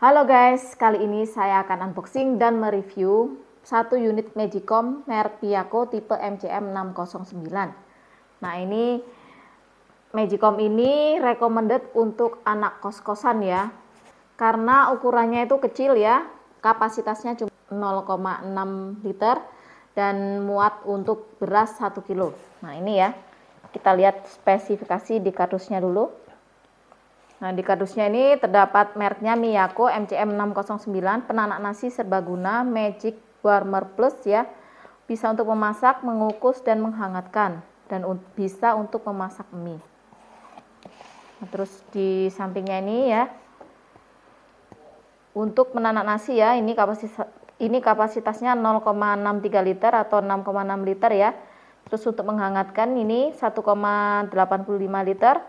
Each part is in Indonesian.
Halo guys, kali ini saya akan unboxing dan mereview satu unit Magicom merek Piaco tipe MCM609. Nah ini Magicom ini recommended untuk anak kos-kosan ya, karena ukurannya itu kecil ya, kapasitasnya cuma 0,6 liter dan muat untuk beras 1 kilo. Nah ini ya, kita lihat spesifikasi di kardusnya dulu. Nah, di kardusnya ini terdapat merknya Miyako MCM609, penanak nasi serbaguna, Magic Warmer Plus ya. Bisa untuk memasak, mengukus, dan menghangatkan. Dan bisa untuk memasak mie. Nah, terus di sampingnya ini ya, untuk menanak nasi ya, ini kapasitas ini kapasitasnya 0,63 liter atau 6,6 liter ya. Terus untuk menghangatkan ini 1,85 liter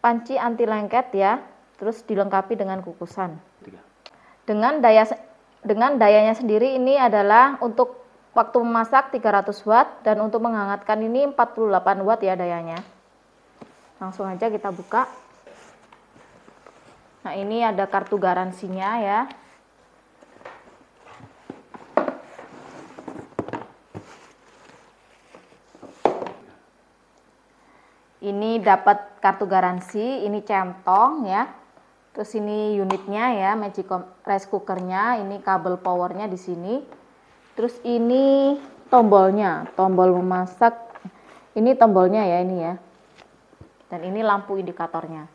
panci anti lengket ya, terus dilengkapi dengan kukusan. Dengan daya dengan dayanya sendiri ini adalah untuk waktu memasak 300 watt dan untuk menghangatkan ini 48 watt ya dayanya. Langsung aja kita buka. Nah, ini ada kartu garansinya ya. ini dapat kartu garansi, ini centong ya. Terus ini unitnya ya, magic rice cookernya, ini kabel powernya di sini. Terus ini tombolnya, tombol memasak. Ini tombolnya ya ini ya. Dan ini lampu indikatornya.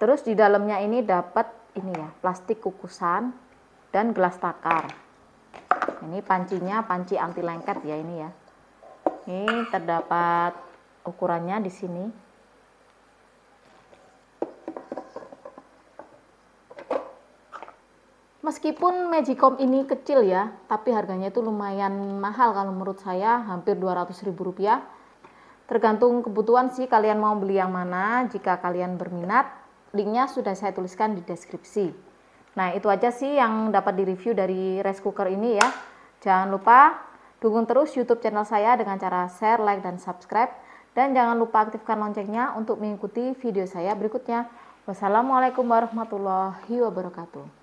Terus di dalamnya ini dapat ini ya, plastik kukusan dan gelas takar. Ini pancinya panci anti lengket ya ini ya. Ini terdapat ukurannya di sini. Meskipun Magicom ini kecil ya, tapi harganya itu lumayan mahal kalau menurut saya, hampir rp ribu Tergantung kebutuhan sih kalian mau beli yang mana, jika kalian berminat, linknya sudah saya tuliskan di deskripsi. Nah itu aja sih yang dapat direview dari rice cooker ini ya. Jangan lupa Dukung terus YouTube channel saya dengan cara share, like, dan subscribe. Dan jangan lupa aktifkan loncengnya untuk mengikuti video saya berikutnya. Wassalamualaikum warahmatullahi wabarakatuh.